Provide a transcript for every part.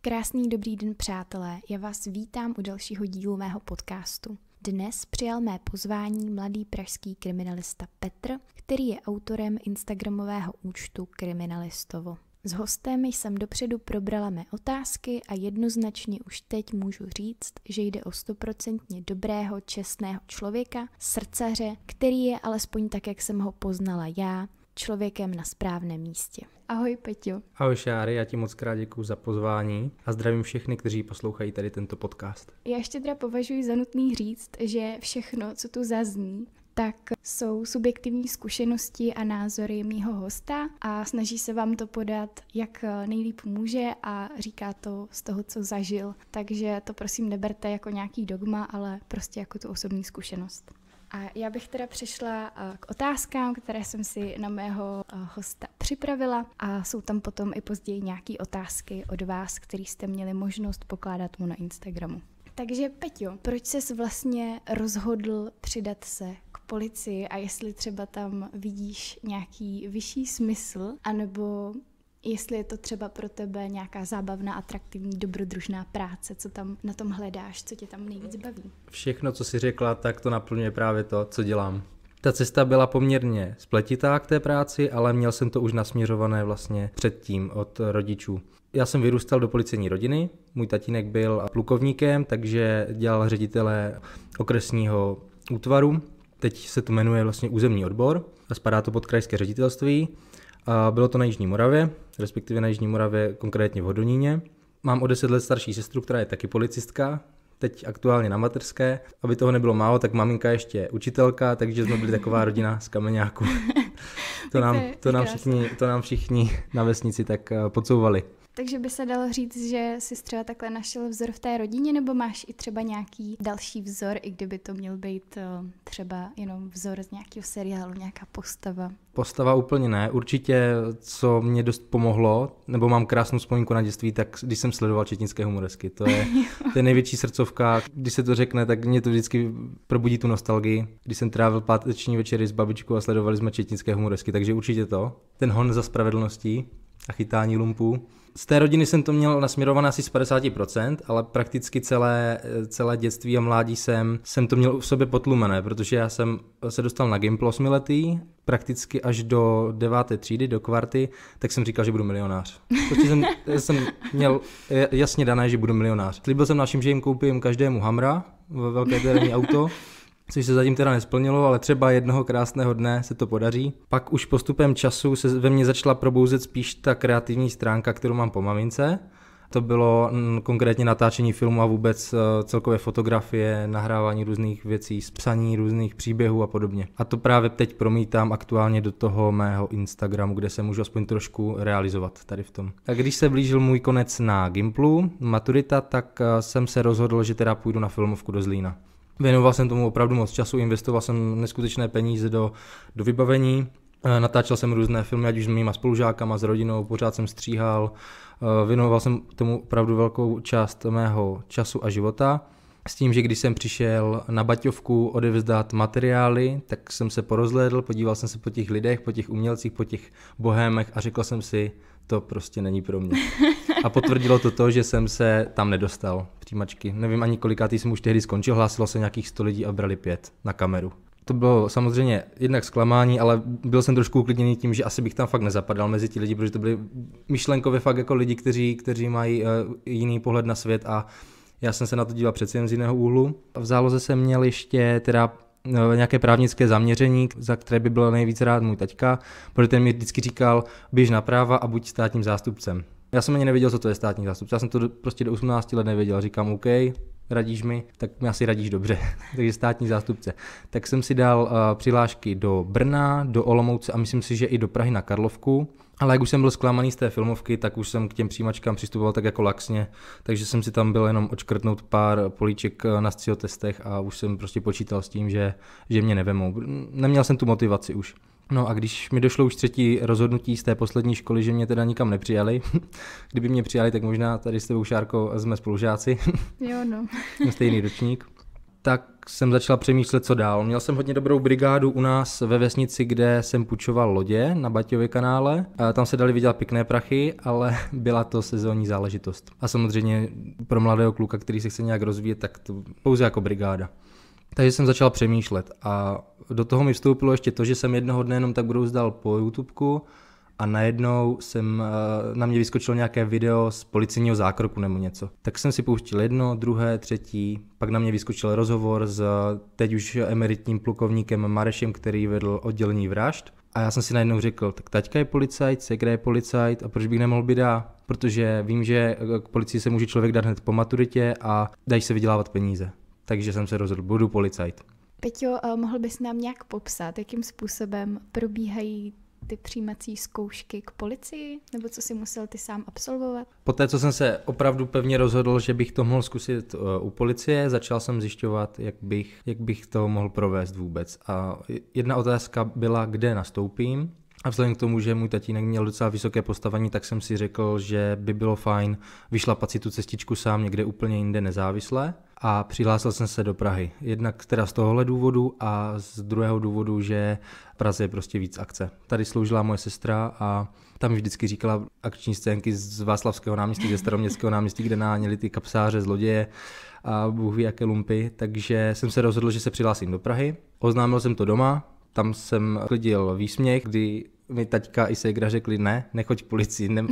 Krásný dobrý den, přátelé. Já vás vítám u dalšího dílu mého podcastu. Dnes přijal mé pozvání mladý pražský kriminalista Petr, který je autorem Instagramového účtu Kriminalistovo. S hostem jsem dopředu probrala mé otázky a jednoznačně už teď můžu říct, že jde o stoprocentně dobrého, čestného člověka, srdcaře, který je alespoň tak, jak jsem ho poznala já, člověkem na správném místě. Ahoj Peťo. Ahoj Šáry, já ti moc krát děkuji za pozvání a zdravím všechny, kteří poslouchají tady tento podcast. Já ještě teda považuji za nutný říct, že všechno, co tu zazní, tak jsou subjektivní zkušenosti a názory mýho hosta a snaží se vám to podat, jak nejlíp může a říká to z toho, co zažil. Takže to prosím neberte jako nějaký dogma, ale prostě jako tu osobní zkušenost. A já bych teda přešla eh, k otázkám, které jsem si na mého eh, hosta připravila a jsou tam potom i později nějaké otázky od vás, které jste měli možnost pokládat mu na Instagramu. Takže Peťo, proč ses vlastně rozhodl přidat se policii a jestli třeba tam vidíš nějaký vyšší smysl, anebo jestli je to třeba pro tebe nějaká zábavná, atraktivní, dobrodružná práce, co tam na tom hledáš, co tě tam nejvíc baví. Všechno, co jsi řekla, tak to naplňuje právě to, co dělám. Ta cesta byla poměrně spletitá k té práci, ale měl jsem to už nasměřované vlastně předtím od rodičů. Já jsem vyrůstal do policejní rodiny, můj tatínek byl plukovníkem, takže dělal ředitele okresního útvaru teď se to jmenuje vlastně územní odbor a spadá to pod krajské ředitelství. A bylo to na Jižní Moravě, respektive na Jižní Moravě, konkrétně v Hodoníně. Mám o 10 let starší sestru, která je taky policistka, teď aktuálně na materské. Aby toho nebylo málo, tak maminka ještě učitelka, takže jsme byli taková rodina z kameňáků. To nám, to, nám všichni, to nám všichni na vesnici tak eh, podsouvali. Takže by se dalo říct, že jsi třeba takhle našel vzor v té rodině, nebo máš i třeba nějaký další vzor, i kdyby to měl být eh, třeba jenom vzor z nějakého seriálu, nějaká postava? Postava úplně ne. Určitě, co mě dost pomohlo, nebo mám krásnou vzpomínku na dětství, tak když jsem sledoval četnické humoresky. To je, to je největší srdcovka. Když se to řekne, tak mě to vždycky probudí tu nostalgii. Když jsem trávil páteční večery s babičkou a sledovali jsme četnické humoresky, takže určitě to. Ten hon za spravedlností a chytání lumpů. Z té rodiny jsem to měl nasměrované asi z 50%, ale prakticky celé, celé dětství a mládí jsem, jsem to měl v sobě potlumené, protože já jsem se dostal na Gimplo 8 letý, prakticky až do deváté třídy, do kvarty, tak jsem říkal, že budu milionář. Prostě jsem, jsem měl jasně dané, že budu milionář. Slíbil jsem našim, že jim koupím každému Hamra, velké terénní auto, což se zatím teda nesplnilo, ale třeba jednoho krásného dne se to podaří. Pak už postupem času se ve mně začala probouzet spíš ta kreativní stránka, kterou mám po mamince. To bylo mm, konkrétně natáčení filmu a vůbec eh, celkové fotografie, nahrávání různých věcí, psaní různých příběhů a podobně. A to právě teď promítám aktuálně do toho mého Instagramu, kde se můžu aspoň trošku realizovat tady v tom. Tak když se blížil můj konec na Gimplu, maturita, tak eh, jsem se rozhodl, že teda půjdu na filmovku do Zlína. Věnoval jsem tomu opravdu moc času, investoval jsem neskutečné peníze do, do vybavení, eh, Natáčel jsem různé filmy, ať už s mýma spolužákama, s rodinou, pořád jsem stříhal. Eh, věnoval jsem tomu opravdu velkou část mého času a života. S tím, že když jsem přišel na Baťovku odevzdat materiály, tak jsem se porozhlédl, podíval jsem se po těch lidech, po těch umělcích, po těch bohémech a řekl jsem si, to prostě není pro mě. a potvrdilo to to, že jsem se tam nedostal přijímačky. Nevím ani kolikátý jsem už tehdy skončil, hlásilo se nějakých 100 lidí a brali pět na kameru. To bylo samozřejmě jednak zklamání, ale byl jsem trošku uklidněný tím, že asi bych tam fakt nezapadal mezi ti lidi, protože to byly myšlenkově fakt jako lidi, kteří, kteří mají uh, jiný pohled na svět a já jsem se na to díval přece jen z jiného úhlu. V záloze jsem měl ještě teda eh, nějaké právnické zaměření, za které by byl nejvíc rád můj taťka, protože ten mi vždycky říkal, běž na práva a buď státním zástupcem. Já jsem ani nevěděl, co to je státní zástupce. Já jsem to do, prostě do 18 let nevěděl. Říkám, OK, radíš mi, tak mi asi radíš dobře, takže státní zástupce. Tak jsem si dal uh, přihlášky do Brna, do Olomouce a myslím si, že i do Prahy na Karlovku. Ale jak už jsem byl zklamaný z té filmovky, tak už jsem k těm přijímačkám přistupoval tak jako laxně, takže jsem si tam byl jenom očkrtnout pár políček eh, na testech a už jsem prostě počítal s tím, že, že mě nevemou. Neměl jsem tu motivaci už. No a když mi došlo už třetí rozhodnutí z té poslední školy, že mě teda nikam nepřijali, kdyby mě přijali, tak možná tady s tebou, Šárko, jsme spolužáci. Jo, no. Jsme stejný ročník. Tak jsem začala přemýšlet, co dál. Měl jsem hodně dobrou brigádu u nás ve vesnici, kde jsem půjčoval lodě na Baťově kanále. A tam se dali vydělat pěkné prachy, ale byla to sezónní záležitost. A samozřejmě pro mladého kluka, který se chce nějak rozvíjet, tak to pouze jako brigáda. Takže jsem začal přemýšlet a do toho mi vstoupilo ještě to, že jsem jednoho dne jenom tak zdal po YouTubeku a najednou jsem, eh, na mě vyskočilo nějaké video z policijního zákroku nebo něco. Tak jsem si pouštěl jedno, druhé, třetí, pak na mě vyskočil rozhovor s eh, teď už emeritním plukovníkem Marešem, který vedl oddělení vražd. A já jsem si najednou řekl, tak taťka je policajt, segra je policajt a proč bych nemohl být já? Protože vím, že eh, k policii se může člověk dát hned po maturitě a dají se vydělávat peníze. Takže jsem se rozhodl, budu policajt. Peťo, eh, mohl bys nám nějak popsat, jakým způsobem probíhají ty přijímací zkoušky k policii, nebo co si musel ty sám absolvovat? Poté, co jsem se opravdu pevně rozhodl, že bych to mohl zkusit eh, u policie, začal jsem zjišťovat, jak bych, jak bych to mohl provést vůbec. A jedna otázka byla, kde nastoupím, a vzhledem k tomu, že můj tatínek měl docela vysoké postavení, tak jsem si řekl, že by bylo fajn vyšlapat si tu cestičku sám někde úplně jinde nezávisle. A přihlásil jsem se do Prahy. Jednak teda z tohohle důvodu a z druhého důvodu, že Praze je prostě víc akce. Tady sloužila moje sestra a tam mi vždycky říkala akční scénky z Václavského náměstí, ze Staroměstského náměstí, kde náněli ty kapsáře, zloděje a bůh ví jaké lumpy. Takže jsem se rozhodl, že se přihlásím do Prahy. Oznámil jsem to doma, tam jsem klidil výsměch, kdy mi taťka i segra řekli, ne, nechoď policii, ne,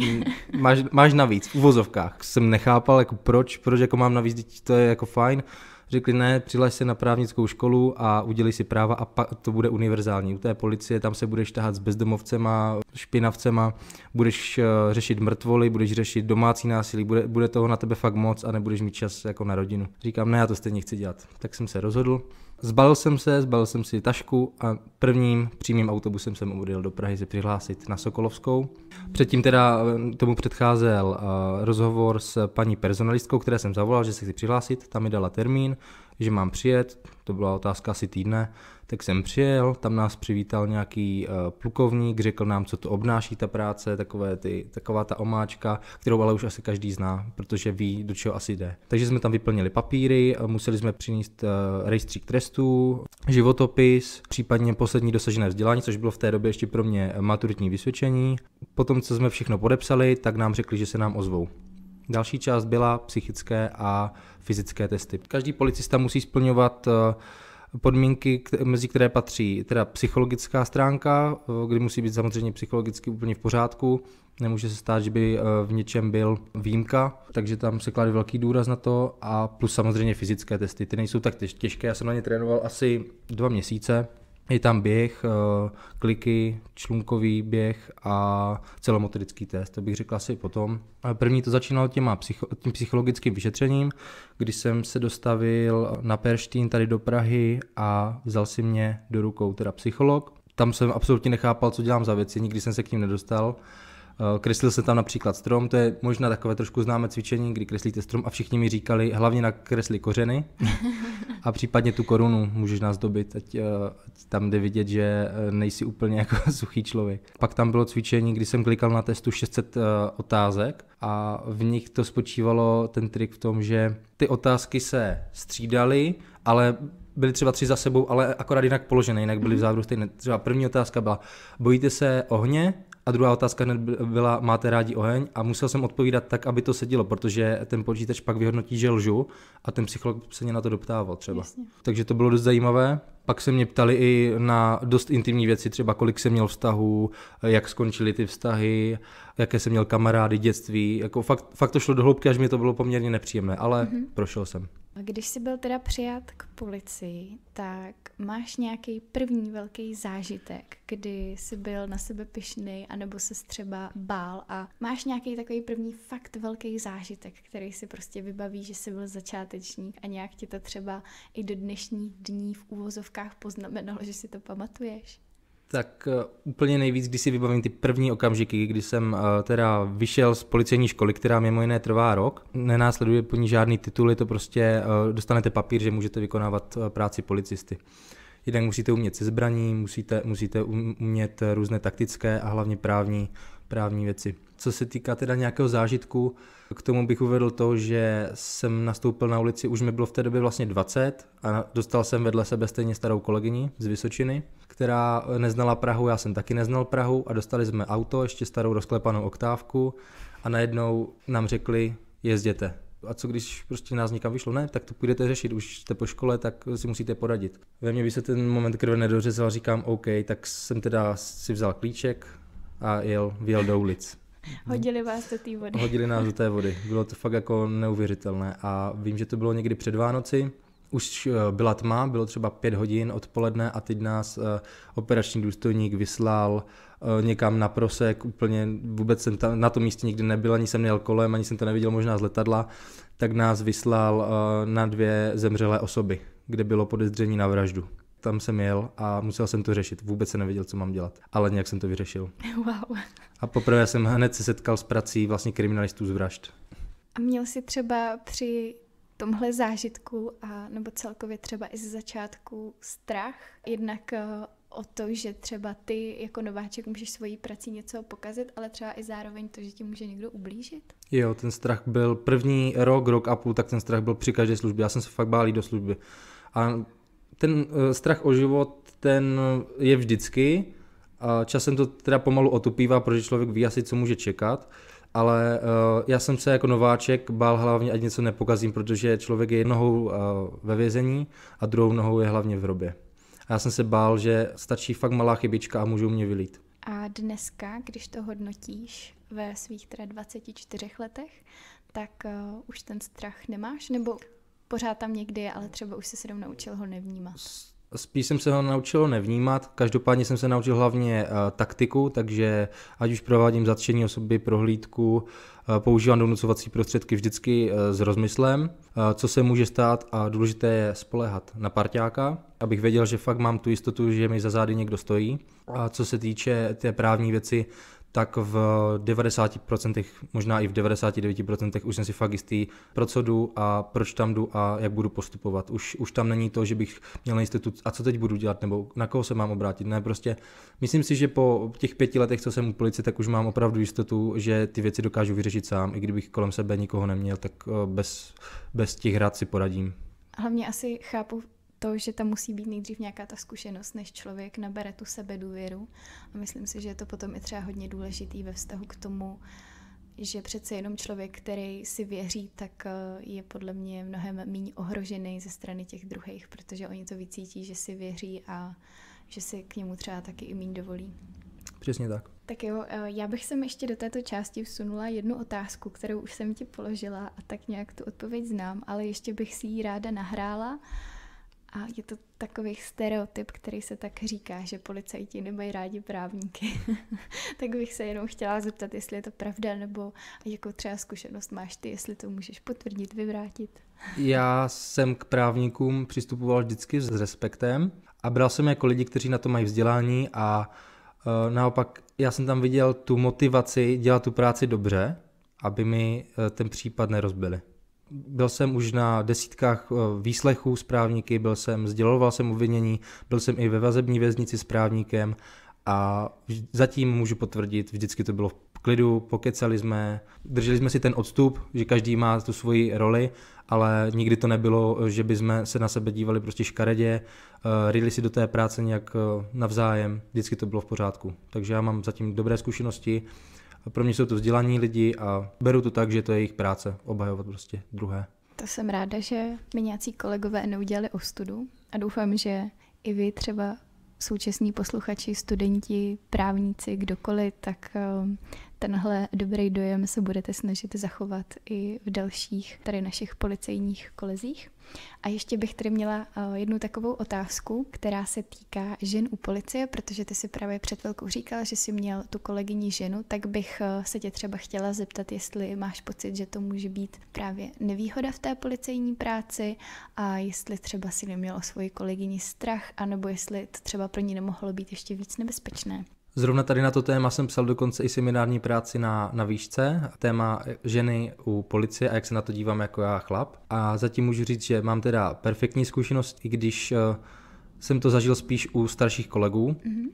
máš, máš navíc, v uvozovkách. Jsem nechápal, jako proč, proč jako mám navíc, děti, to je jako fajn. Řekli ne, přihlaš se na právnickou školu a udělej si práva a pak to bude univerzální. U té policie tam se budeš tahat s bezdomovcema, špinavcema, budeš uh, řešit mrtvoly, budeš řešit domácí násilí, bude, bude toho na tebe fakt moc a nebudeš mít čas jako na rodinu. Říkám, ne, já to stejně chci dělat. Tak jsem se rozhodl Zbalil jsem se, zbalil jsem si tašku a prvním přímým autobusem jsem odjel do Prahy se přihlásit na Sokolovskou. Předtím teda eh, tomu předcházel eh, rozhovor s paní personalistkou, které jsem zavolal, že se chci přihlásit, tam mi dala termín, že mám přijet, to byla otázka asi týdne tak jsem přijel, tam nás přivítal nějaký uh, plukovník, řekl nám, co to obnáší ta práce, takové ty, taková ta omáčka, kterou ale už asi každý zná, protože ví, do čeho asi jde. Takže jsme tam vyplnili papíry, eh, museli jsme přinést uh, rejstřík trestů, životopis, případně poslední dosažené vzdělání, což bylo v té době ještě pro mě maturitní vysvědčení. Potom, co jsme všechno podepsali, tak nám řekli, že se nám ozvou. Další část byla psychické a fyzické testy. Každý policista musí splňovat uh, podmínky, mezi které patří teda psychologická stránka, eh, kdy musí být samozřejmě psychologicky úplně v pořádku, nemůže se stát, že by eh, v něčem byl výjimka, takže tam se klade velký důraz na to a plus samozřejmě fyzické testy, ty nejsou tak těžké, já jsem na ně trénoval asi dva měsíce, je tam běh, eh, kliky, člunkový běh a celomotorický test. To bych řekl asi potom. Eh, první to začínalo těma psycho, tím psychologickým vyšetřením, kdy jsem se dostavil na Perštín tady do Prahy a vzal si mě do rukou teda psycholog. Tam jsem absolutně nechápal, co dělám za věci, nikdy jsem se k ním nedostal. Eh, kreslil se tam například strom, to je možná takové trošku známé cvičení, kdy kreslíte strom a všichni mi říkali, hlavně nakresli kořeny a případně tu korunu můžeš nazdobit, ať, eh, ať tam jde vidět, že eh, nejsi úplně jako suchý člověk. Pak tam bylo cvičení, kdy jsem klikal na testu 600 otázek a v nich to spočívalo ten trik v tom, že ty otázky se střídaly, ale byly třeba tři za sebou, ale akorát jinak položené, jinak byly v mhm. závěru stejné. Třeba první otázka byla, bojíte se ohně? A druhá otázka hned byla, máte rádi oheň? A musel jsem odpovídat tak, aby to sedělo, protože ten počítač pak vyhodnotí, že lžu a ten psycholog se mě na to doptával třeba. Jasně. Takže to bylo dost zajímavé. Pak se mě ptali i na dost intimní věci, třeba kolik jsem měl vztahů, jak skončily ty vztahy, jaké jsem měl kamarády, dětství. Jako fakt, fakt to šlo do hloubky, až mi to bylo poměrně nepříjemné, ale mm-hmm. prošel jsem. A když jsi byl teda přijat k policii, tak máš nějaký první velký zážitek, kdy jsi byl na sebe pišný, anebo se třeba bál a máš nějaký takový první fakt velký zážitek, který si prostě vybaví, že jsi byl začátečník a nějak ti to třeba i do dnešních dní v úvozovkách uvozovkách poznamenalo, že si to pamatuješ? Tak eh, úplně nejvíc, když si vybavím ty první okamžiky, kdy jsem eh, teda vyšel z policejní školy, která mimo jiné trvá rok, nenásleduje po ní žádný titul, je to prostě, eh, dostanete papír, že můžete vykonávat práci policisty. Jednak musíte umět se zbraní, musíte, musíte um-, umět různé taktické a hlavně právní, právní věci. Co se týká teda nějakého zážitku, k tomu bych uvedl to, že jsem nastoupil na ulici, už mi bylo v té době vlastně 20 a dostal jsem vedle sebe stejně starou kolegyni z Vysočiny, která neznala Prahu, já jsem taky neznal Prahu a dostali jsme auto, ještě starou rozklepanou oktávku a najednou nám řekli, jezděte. A co když prostě nás někam vyšlo? Ne, tak to půjdete řešit, už jste po škole, tak si musíte poradit. Ve mně by se ten moment krve nedořezal, říkám OK, tak jsem teda si vzal klíček a jel, vyjel do ulic. Mhm. Hodili vás do té vody. Hodili nás do té vody. Bylo to fakt jako neuvěřitelné. A vím, že to bylo někdy před Vánoci, už eh, byla tma, bylo třeba pět hodin odpoledne a teď nás eh, operační důstojník vyslal eh, někam na prosek, úplně vůbec jsem tam, na tom místě nikdy nebyl, ani jsem nejel kolem, ani jsem to neviděl možná z letadla, tak nás vyslal na dvě zemřelé osoby, kde bylo podezření na vraždu tam jsem jel a musel jsem to řešit. Vůbec jsem nevěděl, co mám dělat, ale nějak jsem to vyřešil. Wow. A poprvé jsem hned se setkal s prací vlastně kriminalistů z vražd. A měl jsi třeba při tomhle zážitku a nebo celkově třeba i ze začátku strach, jednak eh, o to, že třeba ty jako nováček můžeš svojí prací něco pokazit, ale třeba i zároveň to, že ti může někdo ublížit? Jo, ten strach byl první rok, rok a půl, tak ten strach byl při každé službě. Já jsem se fakt bál do služby. A ten eh, strach o život, ten je vždycky. A časem to teda pomalu otupívá, protože člověk ví asi, co může čekat. Ale eh, já jsem se jako nováček bál hlavně, ať něco nepokazím, protože člověk je jednohou eh, ve vězení a druhou nohou je hlavně v hrobě. A já jsem se bál, že stačí fakt malá chybička a můžou mě vylít. A dneska, když to hodnotíš ve svých teda 24 letech, tak uh, už ten strach nemáš? Nebo pořád tam někdy je, ale třeba už jsi se naučil ho nevnímat. Spíš jsem se ho naučil nevnímat, každopádně jsem se naučil hlavně uh, taktiku, takže ať už provádím zatčení osoby, prohlídku, uh, používám donucovací prostředky vždycky uh, s rozmyslem, uh, co se může stát a důležité je spolehat na parťáka, abych věděl, že fakt mám tu jistotu, že mi za zády někdo stojí. A co se týče té právní věci, tak v 90%, možná i v 99% už jsem si fakt jistý, pro co jdu a proč tam jdu a jak budu postupovat. Už, už tam není to, že bych měl institut a co teď budu dělat, nebo na koho se mám obrátit. Ne, prostě myslím si, že po těch pěti letech, co jsem u policie, tak už mám opravdu jistotu, že ty věci dokážu vyřešit sám, i kdybych kolem sebe nikoho neměl, tak eh, bez, bez těch rád si poradím. Hlavně asi chápu to, že tam musí být nejdřív nějaká ta zkušenost, než člověk nabere tu sebedůvěru. A myslím si, že je to potom i třeba hodně důležitý ve vztahu k tomu, že přece jenom člověk, který si věří, tak eh, je podle mě mnohem méně ohrožený ze strany těch druhých, protože oni to vycítí, že si věří a že si k němu třeba taky i méně dovolí. Přesně tak. Tak jo, eh, já bych sem ještě do této části vsunula jednu otázku, kterou už jsem ti položila a tak nějak tu odpověď znám, ale ještě bych si ji ráda nahrála a je to takový stereotyp, který se tak říká, že policajti nemají rádi právníky. tak bych se jenom chtěla zeptat, jestli je to pravda, nebo jakou třeba zkušenost máš ty, jestli to můžeš potvrdit, vyvrátit. Já jsem k právníkům přistupoval vždycky s respektem a bral jsem jako lidi, kteří na to mají vzdělání a eh, naopak já jsem tam viděl tu motivaci dělat tu práci dobře, aby mi eh, ten případ nerozbili byl jsem už na desítkách eh, výslechů s právníky, byl jsem, sděloval jsem obvinění, byl jsem i ve vazební věznici s právníkem a zatím můžu potvrdit, vždycky to bylo v klidu, pokecali jsme, drželi jsme si ten odstup, že každý má tu svoji roli, ale nikdy to nebylo, eh, že by jsme se na sebe dívali prostě škaredě, eh, rydli si do té práce nějak navzájem, vždycky to bylo v pořádku. Takže já mám zatím dobré zkušenosti, pro mě jsou to vzdělaní lidi a beru to tak, že to je jejich práce, obhajovat prostě druhé. To jsem ráda, že mi nějací kolegové neudělali ostudu a doufám, že i vy třeba současní posluchači, studenti, právníci, kdokoliv, tak ehm, tenhle dobrý dojem se budete snažit zachovat i v dalších tady našich policejních kolezích. A ještě bych tady měla eh, jednu takovou otázku, která se týká žen u policie, protože ty si právě před chvilkou říkala, že jsi měl tu kolegyni ženu, tak bych eh, se tě třeba chtěla zeptat, jestli máš pocit, že to může být právě nevýhoda v té policejní práci a jestli třeba si neměl o svoji kolegyni strach, anebo jestli to třeba pro ní nemohlo být ještě víc nebezpečné. Zrovna tady na to téma jsem psal dokonce i seminární práci na, na výšce, téma ženy u policie a jak se na to dívám jako já chlap. A zatím můžu říct, že mám teda perfektní zkušenost, i když uh, jsem to zažil spíš u starších kolegů. Mm-hmm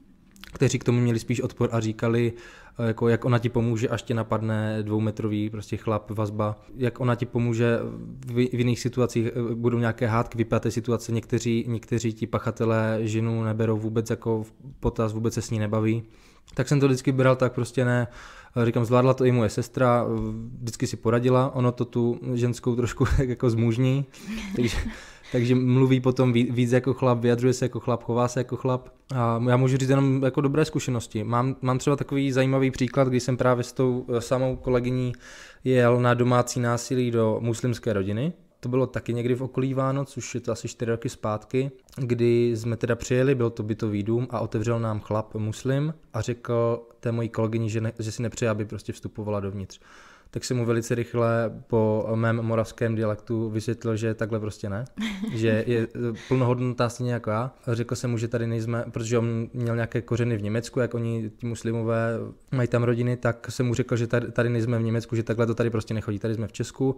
kteří k tomu měli spíš odpor a říkali, eh, jako jak ona ti pomůže, až tě napadne dvoumetrový prostě chlap, vazba, jak ona ti pomůže eh, v, v jiných situacích, eh, budou nějaké hádky, vypjaté situace, někteří, někteří ti pachatelé ženu neberou vůbec jako v potaz, vůbec se s ní nebaví. Tak jsem to vždycky bral tak prostě ne, říkám, zvládla to i moje sestra, vždycky si poradila, ono to tu ženskou trošku jako zmůžní takže takže mluví potom víc, víc jako chlap, vyjadřuje se jako chlap, chová se jako chlap. A já můžu říct jenom jako dobré zkušenosti. Mám, mám třeba takový zajímavý příklad, kdy jsem právě s tou e, samou kolegyní jel na domácí násilí do muslimské rodiny, to bylo taky někdy v okolí Vánoc, už je to asi 4 roky zpátky, kdy jsme teda přijeli, byl to bytový dům a otevřel nám chlap muslim a řekl té mojí kolegyni, že, ne, že si nepřeje, aby prostě vstupovala dovnitř tak jsem mu velice rychle po mém moravském dialektu vysvětlil, že takhle prostě ne, že je e, plnohodnotná stejně jako já. Řekl jsem mu, že tady nejsme, protože on měl nějaké kořeny v Německu, jak oni ti muslimové mají tam rodiny, tak jsem mu řekl, že tady, tady nejsme v Německu, že takhle to tady prostě nechodí, tady jsme v Česku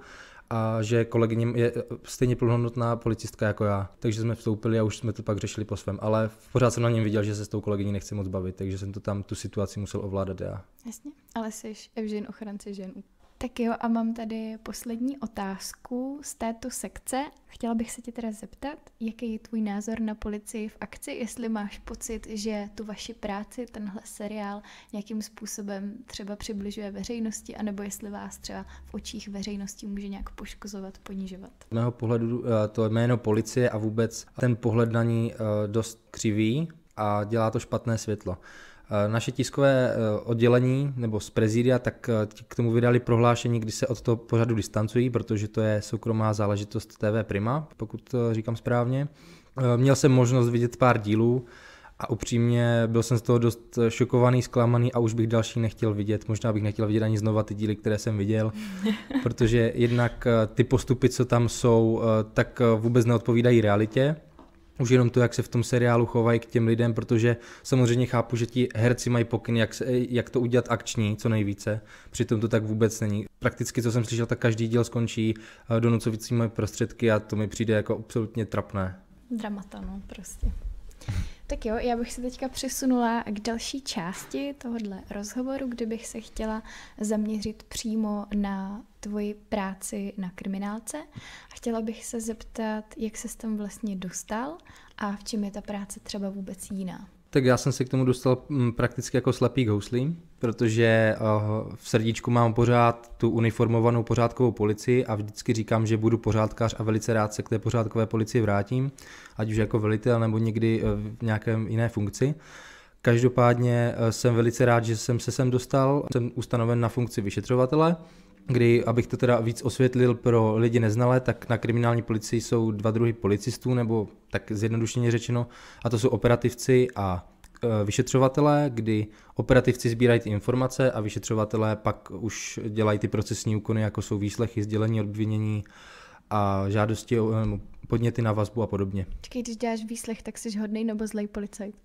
a že kolegyně je stejně plnohodnotná policistka jako já. Takže jsme vstoupili a už jsme to pak řešili po svém, ale pořád jsem na něm viděl, že se s tou kolegyní nechci moc bavit, takže jsem to tam tu situaci musel ovládat já. Jasně, ale jsi Evžin ochránce žen tak jo, a mám tady poslední otázku z této sekce. Chtěla bych se tě teda zeptat, jaký je tvůj názor na policii v akci, jestli máš pocit, že tu vaši práci, tenhle seriál nějakým způsobem třeba přibližuje veřejnosti, anebo jestli vás třeba v očích veřejnosti může nějak poškozovat, ponižovat. Z mého pohledu eh, to jméno policie a vůbec ten pohled na ní eh, dost křivý a dělá to špatné světlo. Eh, naše tiskové eh, oddělení nebo z prezidia, tak eh, k tomu vydali prohlášení, kdy se od toho pořadu distancují, protože to je soukromá záležitost TV Prima, pokud to říkám správně. Měl jsem možnost vidět pár dílů a upřímně byl jsem z toho dost šokovaný, zklamaný a už bych další nechtěl vidět. Možná bych nechtěl vidět ani znova ty díly, které jsem viděl, protože jednak ty postupy, co tam jsou, tak vůbec neodpovídají realitě už jenom to, jak se v tom seriálu chovají k těm lidem, protože samozřejmě chápu, že ti herci mají pokyn, jak, se, jak to udělat akční, co nejvíce. Přitom to tak vůbec není. Prakticky, co jsem slyšel, tak každý díl skončí eh, donucovicími prostředky a to mi přijde jako absolutně trapné. Dramata, no, prostě. Tak jo, já bych se teďka přesunula k další části tohohle rozhovoru, kde bych se chtěla zaměřit přímo na tvoji práci na kriminálce a chtěla bych se zeptat, jak se tam vlastně dostal a v čem je ta práce třeba vůbec jiná. Tak já jsem se k tomu dostal mm, prakticky jako slepý houslím, protože eh, v srdíčku mám pořád tu uniformovanou pořádkovou policii a vždycky říkám, že budu pořádkář a velice rád se k té pořádkové policii vrátím, ať už jako velitel nebo někdy eh, v nějaké jiné funkci. Každopádně eh, jsem velice rád, že jsem se sem dostal. Jsem ustanoven na funkci vyšetřovatele kdy, abych to teda víc osvětlil pro lidi neznalé, tak na kriminální policii jsou dva druhy policistů, nebo tak zjednodušeně řečeno, a to jsou operativci a e, vyšetřovatelé, kdy operativci sbírají ty informace a vyšetřovatelé pak už dělají ty procesní úkony, jako jsou výslechy, sdělení obvinění a žádosti o podněty na vazbu a podobně. Čekej, když děláš výslech, tak jsi hodný nebo zlej policajt.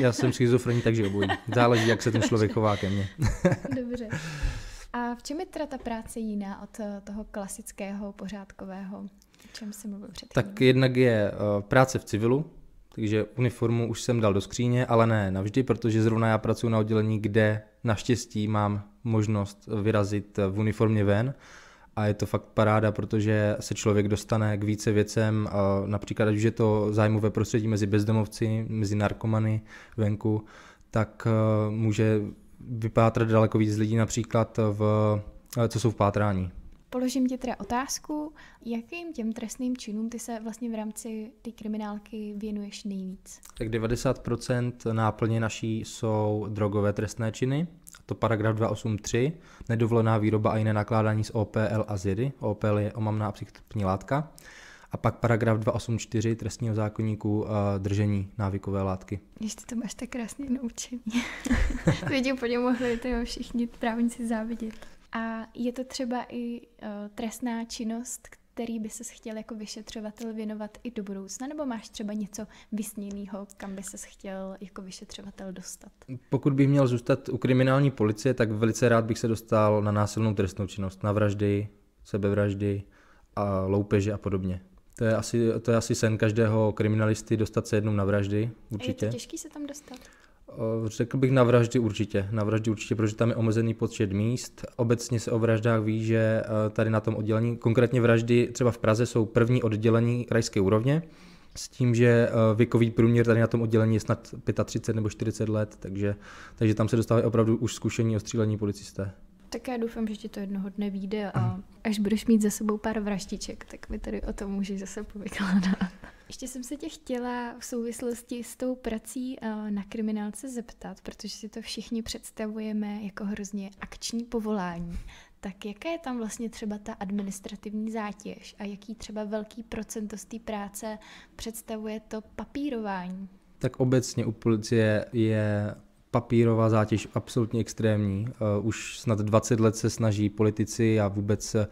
Já jsem schizofrení, takže obojí. Záleží, jak se ten člověk chová ke mně. Dobře. A v čem je teda ta práce jiná od eh, toho klasického pořádkového, o čem jsem mluvil předtím? Tak jednak je eh, práce v civilu, takže uniformu už jsem dal do skříně, ale ne navždy, protože zrovna já pracuji na oddělení, kde naštěstí mám možnost vyrazit eh, v uniformě ven a je to fakt paráda, protože se člověk dostane k více věcem, například když je to zájmové prostředí mezi bezdomovci, mezi narkomany venku, tak může vypátrat daleko víc lidí například, v, eh, co jsou v pátrání. Položím ti teda otázku, jakým těm trestným činům ty se vlastně v rámci té kriminálky věnuješ nejvíc? Tak 90% náplně naší jsou drogové trestné činy, to paragraf 283, nedovolená výroba a jiné nakládání s OPL a ZIDy. OPL je omamná a psychotropní látka. A pak paragraf 284 trestního zákonníku eh, držení návykové látky. ty to máš tak krásně naučený. Lidi po něm mohli to všichni právníci závidět. A je to třeba i uh, trestná činnost, který by ses chtěl jako vyšetřovatel věnovat i do budoucna, nebo máš třeba něco vysněného, kam by ses chtěl jako vyšetřovatel dostat? Pokud bych měl zůstat u kriminální policie, tak velice rád bych se dostal na násilnou trestnou činnost, na vraždy, sebevraždy, a loupeže a podobně. To je, asi, to je asi sen každého kriminalisty dostat se jednou na vraždy, určitě. A je to těžký se tam dostat? Eh, řekl bych na vraždy určitě, na vraždy určitě, protože tam je omezený počet míst. Obecně se o vraždách ví, že eh, tady na tom oddělení, konkrétně vraždy třeba v Praze jsou první oddělení krajské úrovně, s tím, že eh, věkový průměr tady na tom oddělení je snad 35 nebo 40 let, takže, takže tam se dostávají opravdu už zkušení o střílení policisté. Tak já doufám, že ti to jednoho dne vyjde a mhm. až budeš mít za sebou pár vraštiček, tak mi tady o tom můžeš zase povykládat. Ještě jsem se tě chtěla v souvislosti s tou prací eh, na kriminálce zeptat, protože si to všichni představujeme jako hrozně akční povolání. Tak jaká je tam vlastně třeba ta administrativní zátěž a jaký třeba velký procento z té práce představuje to papírování? Tak obecně u policie je papírová zátěž absolutně extrémní. Eh, už snad 20 let se snaží politici a vůbec eh,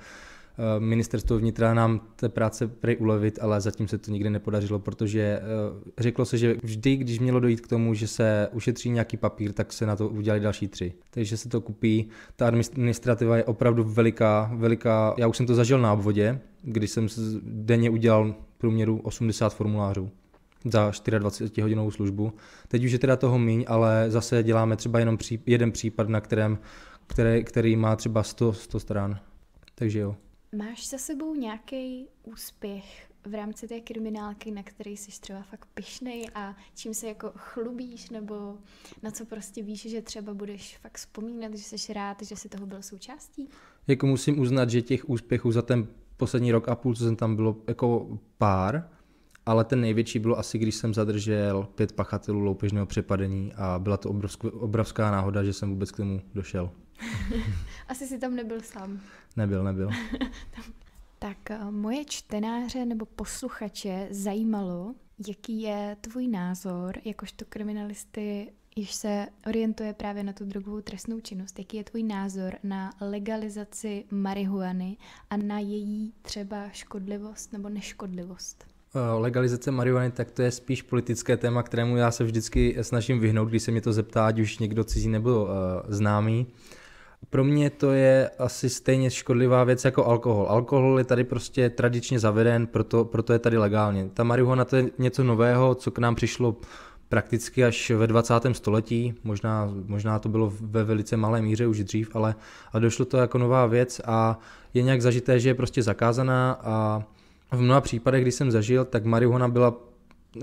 ministerstvo vnitra nám té práce prej ulevit, ale zatím se to nikdy nepodařilo, protože eh, řeklo se, že vždy, když mělo dojít k tomu, že se ušetří nějaký papír, tak se na to udělali další tři. Takže se to kupí. Ta administrativa je opravdu veliká, veliká. Já už jsem to zažil na obvodě, když jsem denně udělal průměru 80 formulářů za 24-hodinovou službu. Teď už je teda toho míň, ale zase děláme třeba jenom pří, jeden případ, na kterém, který, který má třeba 100, 100 stran. Takže jo. Máš za sebou nějaký úspěch v rámci té kriminálky, na který jsi třeba fakt pišnej a čím se jako chlubíš nebo na co prostě víš, že třeba budeš fakt vzpomínat, že jsi rád, že jsi toho byl součástí? Jako musím uznat, že těch úspěchů za ten poslední rok a půl, co jsem tam bylo, jako pár, ale ten největší byl asi, když jsem zadržel pět pachatelů loupežného přepadení a byla to obrovskou, obrovská náhoda, že jsem vůbec k tomu došel. asi si tam nebyl sám. Nebyl, nebyl. tak eh, moje čtenáře nebo posluchače zajímalo, jaký je tvůj názor, jakožto kriminalisty když se orientuje právě na tu drogovou trestnou činnost, jaký je tvůj názor na legalizaci marihuany a na její třeba škodlivost nebo neškodlivost? Eh, legalizace marihuany, tak to je spíš politické téma, kterému já se vždycky snažím vyhnout, když se mě to zeptá, ať už někdo cizí nebo eh, známý. Pro mě to je asi stejně škodlivá věc jako alkohol. Alkohol je tady prostě tradičně zaveden, proto, proto je tady legálně. Ta marihuana to je něco nového, co k nám přišlo prakticky až ve 20. století, možná, možná to bylo ve velice malé míře už dřív, ale, ale došlo to jako nová věc a je nějak zažité, že je prostě zakázaná a v mnoha případech, kdy jsem zažil, tak marihuana byla,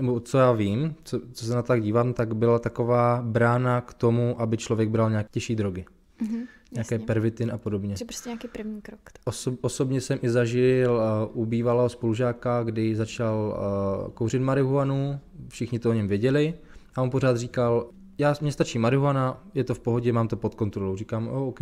nebo co já vím, co, co se na tak dívám, tak byla taková brána k tomu, aby člověk bral nějak těžší drogy. Mm-hmm, nějaké jasně. pervitin a podobně. Že prostě nějaký první krok. Oso- osobně jsem i zažil uh, u bývalého spolužáka, kdy začal uh, kouřit marihuanu, všichni to o něm věděli a on pořád říkal, já, mě stačí marihuana, je to v pohodě, mám to pod kontrolou. Říkám, oh, OK.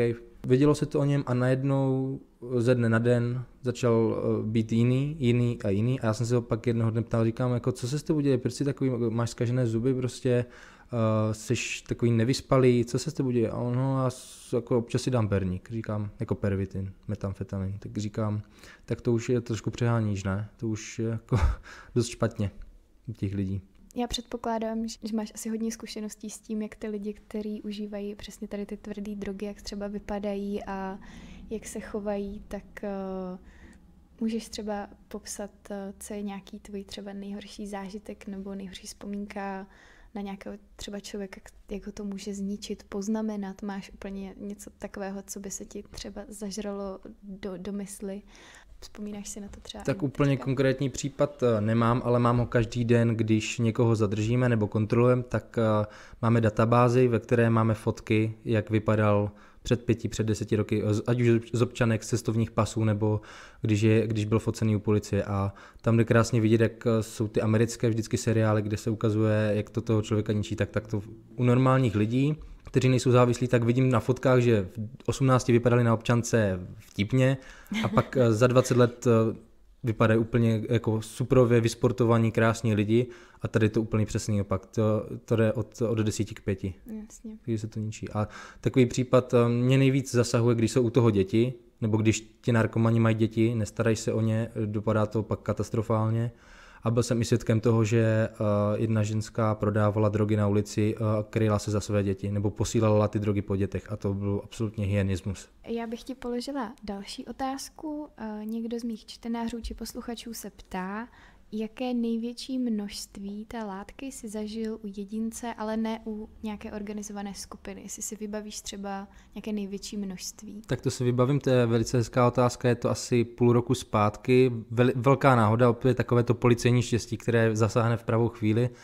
Vědělo se to o něm a najednou eh, ze dne na den začal eh, být jiný, jiný a jiný. A já jsem se ho pak jednoho dne ptal, říkám, jako, co se s tebou děje, proč jsi takový, eh, máš zkažené zuby prostě, uh, jsi takový nevyspalý, co se s tebou děje? A on, no, já jako občas si dám perník, říkám, jako pervitin, metamfetamin. Tak říkám, tak to už je trošku přeháníš, ne? To už je jako dost špatně těch lidí. Já předpokládám, že máš asi hodně zkušeností s tím, jak ty lidi, kteří užívají přesně tady ty tvrdé drogy, jak třeba vypadají a jak se chovají, tak uh, můžeš třeba popsat, eh, co je nějaký tvůj třeba nejhorší zážitek nebo nejhorší vzpomínka na nějakého třeba člověka, jak ho to může zničit, poznamenat? Máš úplně něco takového, co by se ti třeba zažralo do, do mysli Vzpomínáš si na to třeba? Tak úplně teďka? konkrétní případ eh, nemám, ale mám ho každý den, když někoho zadržíme nebo kontrolujeme, tak eh, máme databázy, ve které máme fotky, jak vypadal před pěti, před deseti roky, eh, ať už z občanek, z cestovních pasů, nebo když, je, když byl focený u policie. A tam jde krásně vidět, jak jsou ty americké vždycky seriály, kde se ukazuje, jak to toho člověka ničí, tak, tak to u normálních lidí kteří nejsou závislí, tak vidím na fotkách, že v 18 vypadali na občance vtipně a pak eh, za 20 let eh, vypadají úplně jako suprově vysportovaní, krásní lidi a tady to úplně přesný opak. To, to jde od, od 10 k 5. Jasně. Když se to ničí. A takový případ eh, mě nejvíc zasahuje, když jsou u toho děti, nebo když ti narkomani mají děti, nestarají se o ně, dopadá to pak katastrofálně. A byl jsem i svědkem toho, že eh, jedna ženská prodávala drogy na ulici, eh, kryla se za své děti nebo posílala ty drogy po dětech a to byl absolutně hyenismus. Já bych ti položila další otázku. Eh, někdo z mých čtenářů či posluchačů se ptá, jaké největší množství té látky si zažil u jedince, ale ne u nějaké organizované skupiny? Jestli si vybavíš třeba nějaké největší množství? Tak to si vybavím, to je velice hezká otázka, je to asi půl roku zpátky. Vel, velká náhoda, opět takové to policejní štěstí, které zasáhne v pravou chvíli. Uh,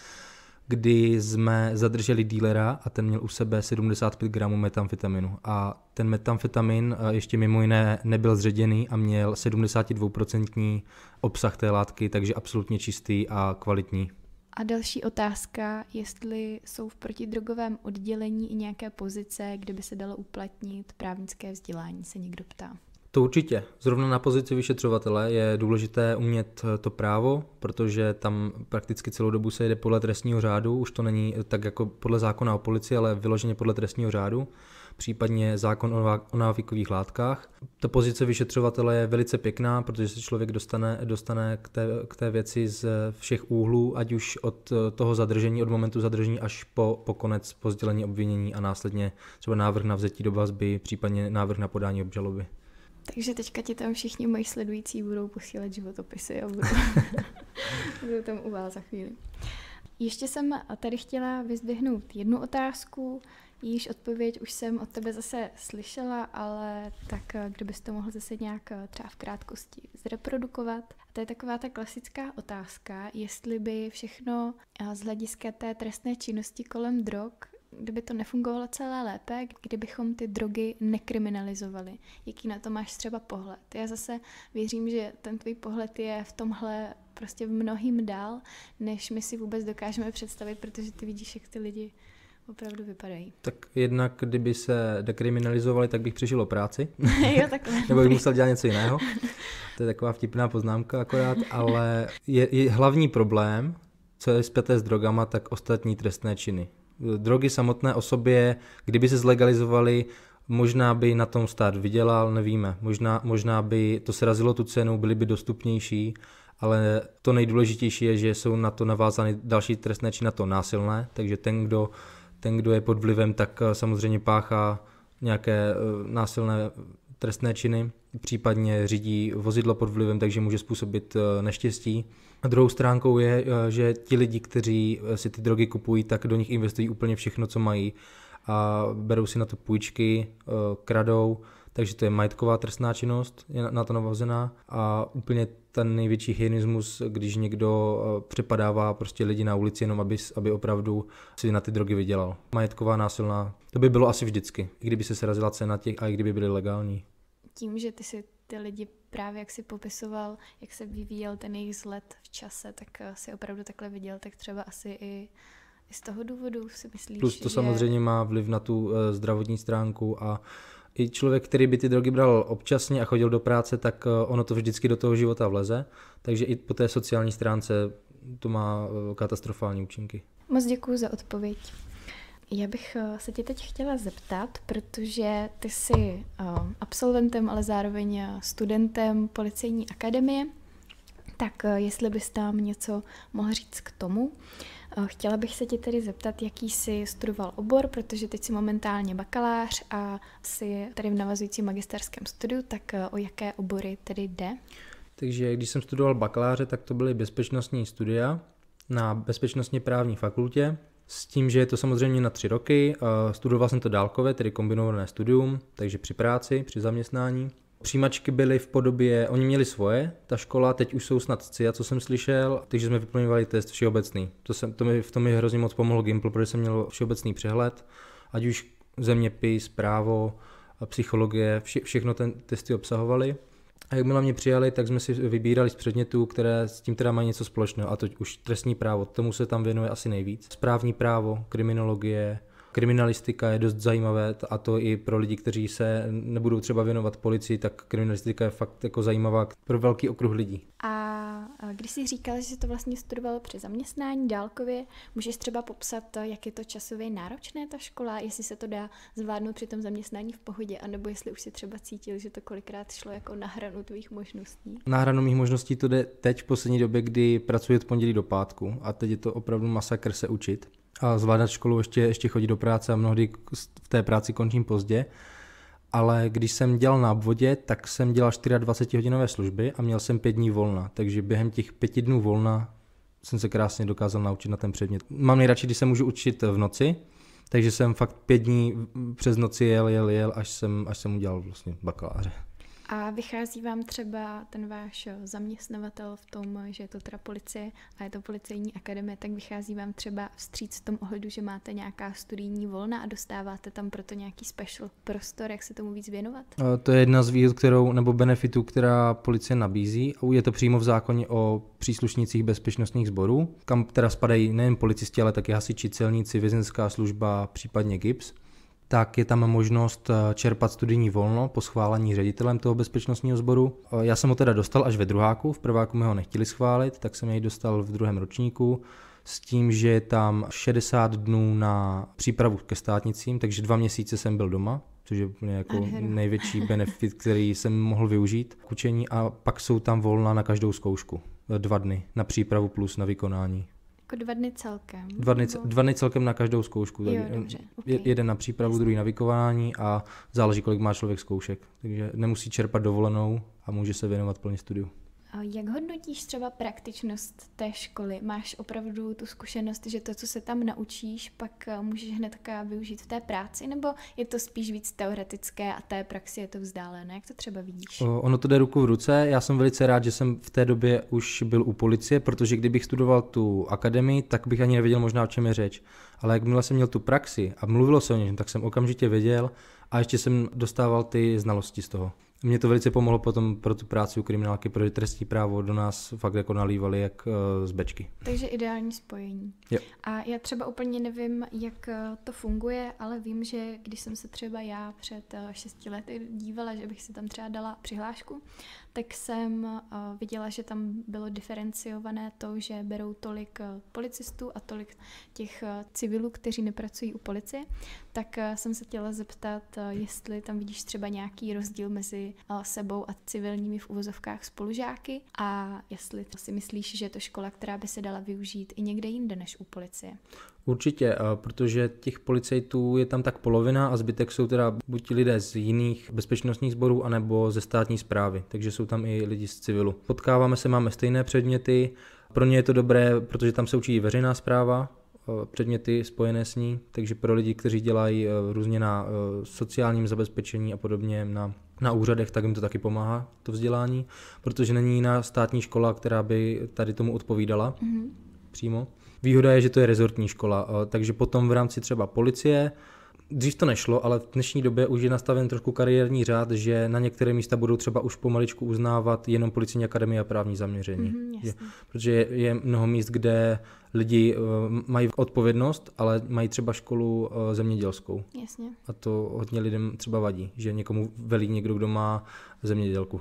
kdy jsme zadrželi dílera a ten měl u sebe 75 gramů metamfetaminu. A ten metamfetamin eh, ještě mimo jiné nebyl zředěný a měl 72% obsah té látky, takže absolutně čistý a kvalitní. A další otázka, jestli jsou v protidrogovém oddělení i nějaké pozice, kde by se dalo uplatnit právnické vzdělání, se někdo ptá. To určitě. Zrovna na pozici vyšetřovatele je důležité umět eh, to právo, protože tam prakticky celou dobu se jede podle trestního řádu, už to není eh, tak jako podle zákona o policii, ale vyloženě podle trestního řádu, případně zákon o návykových látkách. Ta pozice vyšetřovatele je velice pěkná, protože se člověk dostane, dostane k, té, k té věci z eh, všech úhlů, ať už od toho zadržení, od momentu zadržení až po, po konec, po sdělení obvinění a následně třeba návrh na vzetí do vazby, případně návrh na podání obžaloby. Takže teďka ti tam všichni moji sledující budou posílat životopisy a budu, budou tam u vás za chvíli. Ještě jsem tady chtěla vyzdvihnout jednu otázku, Již odpověď už jsem od tebe zase slyšela, ale tak eh, kdybys to mohl zase nějak eh, třeba v krátkosti zreprodukovat. A to je taková ta klasická otázka, jestli by všechno eh, z hlediska té trestné činnosti kolem drog kdyby to nefungovalo celé lépe, kdybychom ty drogy nekriminalizovali. Jaký na to máš třeba pohled? Já zase věřím, že ten tvůj pohled je v tomhle prostě v mnohým dál, než my si vůbec dokážeme představit, protože ty vidíš, jak ty lidi opravdu vypadají. Tak jednak, kdyby se dekriminalizovali, tak bych přežil o práci. jo, takhle. Nebo bych musel dělat něco jiného. To je taková vtipná poznámka akorát, ale je, je hlavní problém, co je zpěté s drogama, tak ostatní trestné činy drogy samotné o sobě, kdyby se zlegalizovaly, možná by na tom stát vydělal, nevíme. Možná, možná by to srazilo tu cenu, byly by dostupnější, ale to nejdůležitější je, že jsou na to navázány další trestné či na to násilné, takže ten, kdo, ten, kdo je pod vlivem, tak eh, samozřejmě páchá nějaké eh, násilné trestné činy, případně řídí vozidlo pod vlivem, takže může způsobit eh, neštěstí. A druhou stránkou je, eh, že ti lidi, kteří eh, si ty drogy kupují, tak do nich investují úplně všechno, co mají a berou si na to půjčky, eh, kradou, takže to je majetková trestná činnost, je na to navazená a úplně ten největší hygienismus, když někdo přepadává prostě lidi na ulici jenom, aby, aby opravdu si na ty drogy vydělal. Majetková násilná, to by bylo asi vždycky, i kdyby se srazila cena těch a i kdyby byly legální. Tím, že ty si ty lidi právě, jak si popisoval, jak se vyvíjel ten jejich zlet v čase, tak eh, si opravdu takhle viděl, tak třeba asi i i z toho důvodu si myslíš, Plus to že... samozřejmě má vliv na tu uh, zdravotní stránku a i člověk, který by ty drogy bral občasně a chodil do práce, tak uh, ono to vždycky do toho života vleze, takže i po té sociální stránce to má uh, katastrofální účinky. Moc děkuji za odpověď já bych eh, se ti teď chtěla zeptat, protože ty jsi eh, absolventem, ale zároveň eh, studentem Policejní akademie, tak jestli bys tam něco mohl říct k tomu. Chtěla bych se ti tedy zeptat, jaký jsi studoval obor, protože teď jsi momentálně bakalář a jsi tady v navazujícím magisterském studiu, tak o jaké obory tedy jde? Takže když jsem studoval bakaláře, tak to byly bezpečnostní studia na bezpečnostně právní fakultě s tím, že je to samozřejmě na tři roky, studoval jsem to dálkové, tedy kombinované studium, takže při práci, při zaměstnání. Přijímačky byly v podobě, oni měli svoje, ta škola, teď už jsou snad CIA, co jsem slyšel, takže jsme vyplňovali test všeobecný. To, jsem, to mi, v tom mi hrozně moc pomohl Gimpl, protože jsem měl všeobecný přehled, ať už zeměpis, právo, psychologie, vše, všechno ten testy obsahovali. A jakmile mě přijali, tak jsme si vybírali z předmětů, které s tím teda mají něco společného, a to už trestní právo, tomu se tam věnuje asi nejvíc. Správní právo, kriminologie, kriminalistika je dost zajímavé a to i pro lidi, kteří se nebudou třeba věnovat policii, tak kriminalistika je fakt jako zajímavá pro velký okruh lidí. A když jsi říkal, že jsi to vlastně studoval při zaměstnání dálkově, můžeš třeba popsat, jak je to časově náročné ta škola, jestli se to dá zvládnout při tom zaměstnání v pohodě, anebo jestli už si třeba cítil, že to kolikrát šlo jako na hranu tvých možností? Na hranu mých možností to jde teď v poslední době, kdy pracuji od pondělí do pátku a teď je to opravdu masakr se učit a zvládat školu ještě, ještě chodit do práce a mnohdy v té práci končím pozdě. Ale když jsem dělal na obvodě, tak jsem dělal 24-hodinové služby a měl jsem pět dní volna. Takže během těch pěti dnů volna jsem se krásně dokázal naučit na ten předmět. Mám nejradši, když se můžu učit v noci, takže jsem fakt pět dní přes noci jel, jel, jel, až jsem, až jsem udělal vlastně bakaláře. A vychází vám třeba ten váš zaměstnavatel v tom, že je to teda policie a je to policejní akademie, tak vychází vám třeba vstříc v tom ohledu, že máte nějaká studijní volna a dostáváte tam proto nějaký special prostor, jak se tomu víc věnovat? Eh, to je jedna z výhod, kterou, nebo benefitů, která policie nabízí. Je to přímo v zákoně o příslušnících bezpečnostních sborů, kam teda spadají nejen policisté, ale také hasiči, celníci, vězenská služba, případně GIPS tak je tam možnost eh, čerpat studijní volno po schválení ředitelem toho bezpečnostního sboru. Eh, já jsem ho teda dostal až ve druháku, v prváku mi ho nechtěli schválit, tak jsem jej dostal v druhém ročníku s tím, že je tam 60 dnů na přípravu ke státnicím, takže dva měsíce jsem byl doma, což je jako největší benefit, který jsem mohl využít k učení a pak jsou tam volna na každou zkoušku, dva dny na přípravu plus na vykonání. Jako dva dny celkem? Dva dny, nebo... dva dny celkem na každou zkoušku. Tak jo, eh, dobře. Okay. Jeden na přípravu, Jasný. druhý na vykování a záleží, kolik má člověk zkoušek. Takže nemusí čerpat dovolenou a může se věnovat plně studiu. Jak hodnotíš třeba praktičnost té školy? Máš opravdu tu zkušenost, že to, co se tam naučíš, pak eh, můžeš hnedka eh, využít v té práci, nebo je to spíš víc teoretické a té praxi je to vzdálené? Jak to třeba vidíš? Ono to jde ruku v ruce. Já jsem velice rád, že jsem v té době už byl u policie, protože kdybych studoval tu akademii, tak bych ani nevěděl možná, o čem je řeč. Ale jakmile jsem měl tu praxi a mluvilo se o něm, tak jsem okamžitě věděl a ještě jsem dostával ty znalosti z toho. Mě to velice pomohlo potom pro tu práci u kriminálky, protože trestní právo do nás fakt jako nalívali jak eh, z bečky. Takže ideální spojení. Jo. A já třeba úplně nevím, jak eh, to funguje, ale vím, že když jsem se třeba já před eh, šesti lety dívala, že bych si tam třeba dala přihlášku, tak jsem eh, viděla, že tam bylo diferenciované to, že berou tolik eh, policistů a tolik těch eh, civilů, kteří nepracují u policie, tak jsem se chtěla zeptat, jestli tam vidíš třeba nějaký rozdíl mezi sebou a civilními v uvozovkách spolužáky a jestli si myslíš, že je to škola, která by se dala využít i někde jinde než u policie. Určitě, protože těch policejtů je tam tak polovina a zbytek jsou teda buď lidé z jiných bezpečnostních sborů, anebo ze státní zprávy, takže jsou tam i lidi z civilu. Potkáváme se, máme stejné předměty, pro ně je to dobré, protože tam se učí veřejná zpráva, e, předměty spojené s ní, takže pro lidi, kteří dělají e, různě na e, sociálním zabezpečení a podobně na, na úřadech, tak jim to taky pomáhá, to vzdělání, protože není jiná státní škola, která by tady tomu odpovídala. Mm-hmm přímo. Výhoda je, že to je rezortní škola, eh, takže potom v rámci třeba policie, Dřív to nešlo, ale v dnešní době už je nastaven trošku kariérní řád, že na některé místa budou třeba už pomaličku uznávat jenom policijní akademie a právní zaměření. Mm, je, protože je, je mnoho míst, kde lidi uh, mají odpovědnost, ale mají třeba školu uh, zemědělskou. Jasně. A to hodně lidem třeba vadí, že někomu velí někdo, kdo má zemědělku.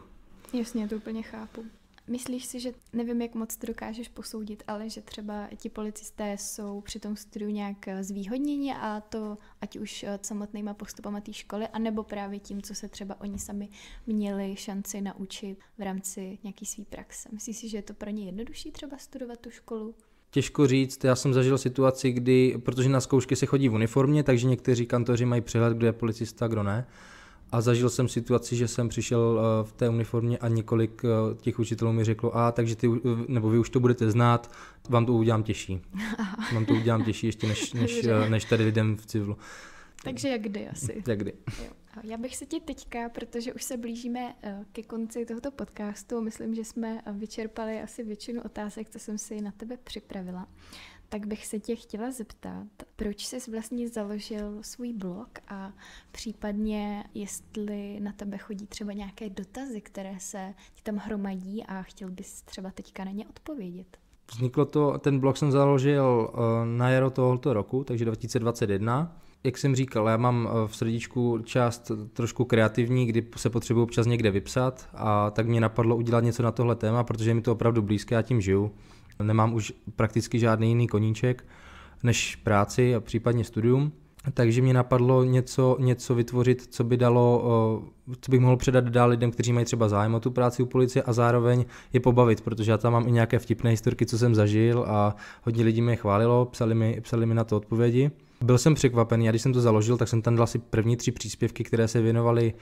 Jasně, to úplně chápu. Myslíš si, že nevím, jak moc to dokážeš posoudit, ale že třeba ti policisté jsou při tom studiu nějak eh, zvýhodněni a to ať už eh, samotnýma postupama té školy, anebo právě tím, co se třeba oni sami měli šanci naučit v rámci nějaký svý praxe. Myslíš si, že je to pro ně jednodušší třeba studovat tu školu? Těžko říct, já jsem zažil situaci, kdy, protože na zkoušky se chodí v uniformě, takže někteří kantoři mají přehled, kdo je policista, kdo ne a zažil jsem situaci, že jsem přišel eh, v té uniformě a několik eh, těch učitelů mi řeklo, a takže ty, eh, nebo vy už to budete znát, vám to udělám těžší. vám to udělám těžší ještě než, než, než tady lidem v civilu. Takže jak kdy asi. Jak kdy. Já bych se ti teďka, protože už se blížíme ke konci tohoto podcastu, myslím, že jsme vyčerpali asi většinu otázek, co jsem si na tebe připravila tak bych se tě chtěla zeptat, proč jsi vlastně založil svůj blog a případně jestli na tebe chodí třeba nějaké dotazy, které se ti tam hromadí a chtěl bys třeba teďka na ně odpovědět. Vzniklo to, ten blog jsem založil eh, na jaro tohoto roku, takže 2021. Jak jsem říkal, já mám eh, v srdíčku část trošku kreativní, kdy se potřebuji občas někde vypsat a tak mě napadlo udělat něco na tohle téma, protože je mi to opravdu blízké, já tím žiju. Nemám už prakticky žádný jiný koníček než práci a případně studium. Takže mě napadlo něco, něco vytvořit, co by dalo, eh, co bych mohl předat dál lidem, kteří mají třeba zájem o tu práci u policie a zároveň je pobavit, protože já tam mám i nějaké vtipné historky, co jsem zažil a hodně lidí mě chválilo, psali mi, psali mi na to odpovědi. Byl jsem překvapený, já když jsem to založil, tak jsem tam dal asi první tři příspěvky, které se věnovaly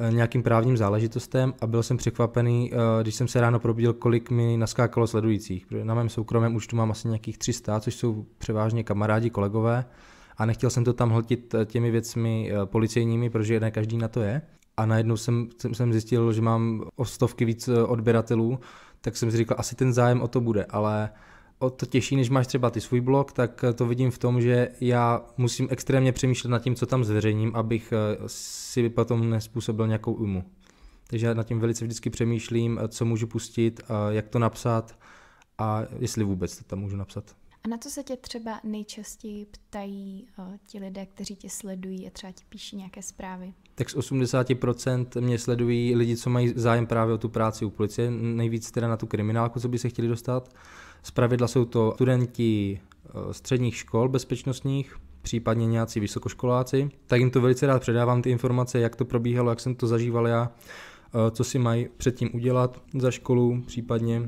Eh, nějakým právním záležitostem a byl jsem překvapený, eh, když jsem se ráno probudil, kolik mi naskákalo sledujících. Na mém soukromém účtu mám asi nějakých 300, což jsou převážně kamarádi, kolegové a nechtěl jsem to tam hltit eh, těmi věcmi policejními, protože ne každý na to je. A najednou jsem, jsem, jsem zjistil, že mám o stovky víc odběratelů, tak jsem si říkal, asi ten zájem o to bude, ale o to těžší, než máš třeba ty svůj blog, tak eh, to vidím v tom, že já musím extrémně přemýšlet nad tím, co tam zveřejním, abych eh, si potom nespůsobil nějakou umu. Takže já nad tím velice vždycky přemýšlím, eh, co můžu pustit, jak to napsat a jestli vůbec to tam můžu napsat. A na co se tě třeba nejčastěji ptají o, ti lidé, kteří tě sledují a třeba ti píší nějaké zprávy? Tak z 80% mě sledují lidi, co mají zájem právě o tu práci u policie, nejvíc teda na tu kriminálku, co by se chtěli dostat. Zpravidla jsou to studenti eh, středních škol bezpečnostních, případně nějací vysokoškoláci, tak jim to velice rád předávám, ty informace, jak to probíhalo, jak jsem to zažíval já, eh, co si mají předtím udělat za školu, případně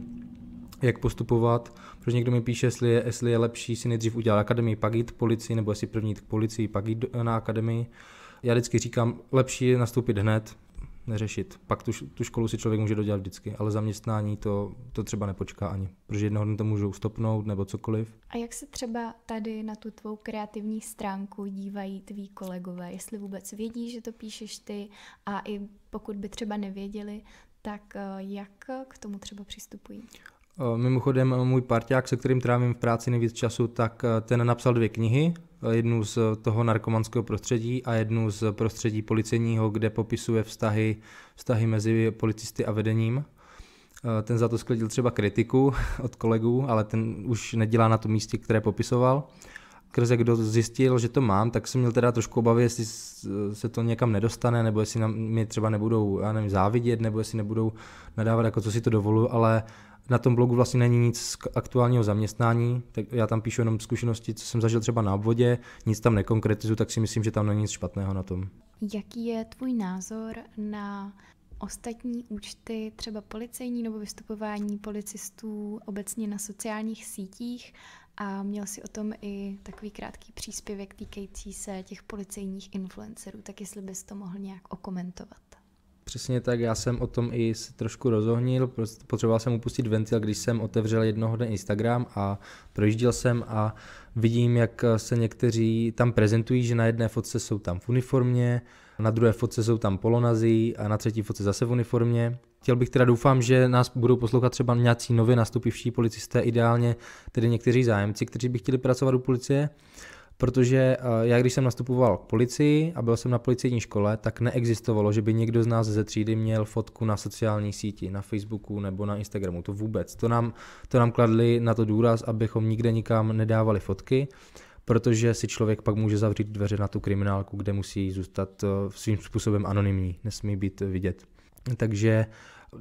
jak postupovat, protože někdo mi píše, jestli je, jestli je lepší si nejdřív udělat akademii, pak jít policii, nebo jestli první jít k policii, pak jít na akademii. Já vždycky říkám, lepší je nastoupit hned, neřešit. Pak tu, tu školu si člověk může dodělat vždycky, ale zaměstnání to, to třeba nepočká ani, protože jednoho dne to můžou stopnout nebo cokoliv. A jak se třeba tady na tu tvou kreativní stránku dívají tví kolegové, jestli vůbec vědí, že to píšeš ty a i pokud by třeba nevěděli, tak eh, jak k tomu třeba přistupují? Eh, mimochodem, můj parťák, se kterým trávím v práci nejvíc času, tak eh, ten napsal dvě knihy, jednu z toho narkomanského prostředí a jednu z prostředí policejního, kde popisuje vztahy, vztahy mezi policisty a vedením. Eh, ten za to sklidil třeba kritiku od kolegů, ale ten už nedělá na tom místě, které popisoval. Krze kdo zjistil, že to mám, tak jsem měl teda trošku obavy, jestli se to někam nedostane, nebo jestli mi mě třeba nebudou já nevím, závidět, nebo jestli nebudou nadávat, jako co si to dovolu, ale na tom blogu vlastně není nic z aktuálního zaměstnání, tak já tam píšu jenom zkušenosti, co jsem zažil třeba na obvodě, nic tam nekonkretizuju, tak si myslím, že tam není nic špatného na tom. Jaký je tvůj názor na ostatní účty, třeba policejní nebo vystupování policistů obecně na sociálních sítích a měl si o tom i takový krátký příspěvek týkající se těch policejních influencerů, tak jestli bys to mohl nějak okomentovat. Přesně tak, já jsem o tom i se trošku rozohnil, potřeboval jsem upustit ventil, když jsem otevřel jednoho dne Instagram a projížděl jsem a vidím, jak eh, se někteří tam prezentují, že na jedné fotce jsou tam v uniformě, na druhé fotce jsou tam polonazí a na třetí fotce zase v uniformě. Chtěl bych teda doufám, že nás budou poslouchat třeba nějací nově nastupivší policisté, ideálně tedy někteří zájemci, kteří by chtěli pracovat u policie protože eh, já když jsem nastupoval k policii a byl jsem na policejní škole, tak neexistovalo, že by někdo z nás ze třídy měl fotku na sociální síti, na Facebooku nebo na Instagramu, to vůbec. To nám, to nám kladli na to důraz, abychom nikde nikam nedávali fotky, protože si člověk pak může zavřít dveře na tu kriminálku, kde musí zůstat eh, svým způsobem anonymní, nesmí být vidět. Takže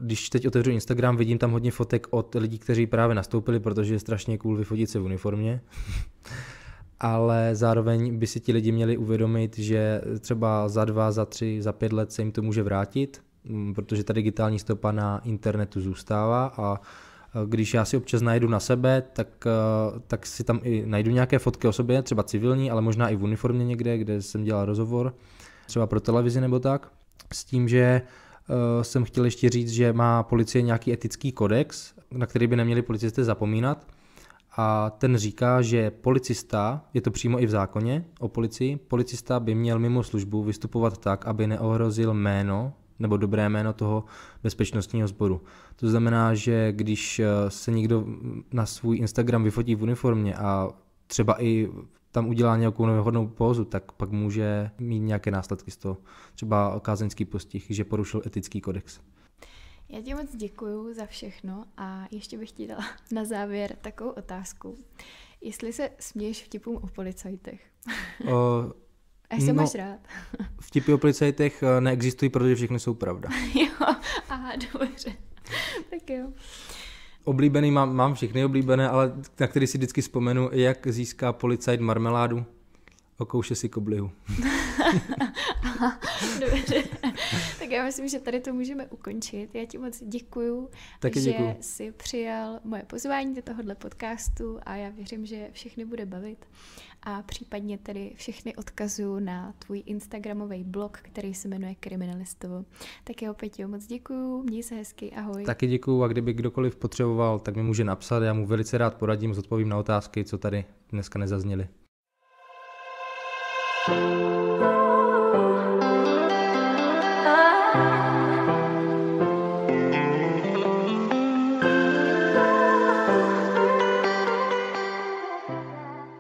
když teď otevřu Instagram, vidím tam hodně fotek od lidí, kteří právě nastoupili, protože je strašně cool vyfotit se v uniformě. ale zároveň by si ti lidi měli uvědomit, že třeba za dva, za tři, za pět let se jim to může vrátit, mm, protože ta digitální stopa na internetu zůstává a když já si občas najdu na sebe, tak, e, tak si tam i najdu nějaké fotky o sobě, třeba civilní, ale možná i v uniformě někde, kde jsem dělal rozhovor, třeba pro televizi nebo tak, s tím, že e, jsem chtěl ještě říct, že má policie nějaký etický kodex, na který by neměli policisté zapomínat, a ten říká, že policista, je to přímo i v zákoně o policii, policista by měl mimo službu vystupovat tak, aby neohrozil jméno nebo dobré jméno toho bezpečnostního sboru. To znamená, že když eh, se někdo na svůj Instagram vyfotí v uniformě a třeba i tam udělá nějakou nevhodnou pózu, tak pak může mít nějaké následky z toho. Třeba kázeňský postih, že porušil etický kodex. Já ti moc děkuju za všechno a ještě bych ti dala na závěr takovou otázku. Jestli se směješ vtipům o policajtech? Uh, Až se no, máš rád. vtipy o policajtech eh, neexistují, protože všechny jsou pravda. jo, aha, dobře. tak jo. Oblíbený mám, mám všechny oblíbené, ale na který si vždycky vzpomenu, jak získá policajt marmeládu. Okouše si koblihu. Dobře. tak já myslím, že tady to můžeme ukončit. Já ti moc děkuju, Taky že děkuju. jsi přijal moje pozvání do tohohle podcastu a já věřím, že všechny bude bavit. A případně tedy všechny odkazu na tvůj Instagramový blog, který se jmenuje Kriminalistovo. Tak já opět jo, moc děkuju, měj se hezky, ahoj. Taky děkuju a kdyby kdokoliv potřeboval, tak mi může napsat, já mu velice rád poradím, zodpovím na otázky, co tady dneska nezazněly. thank you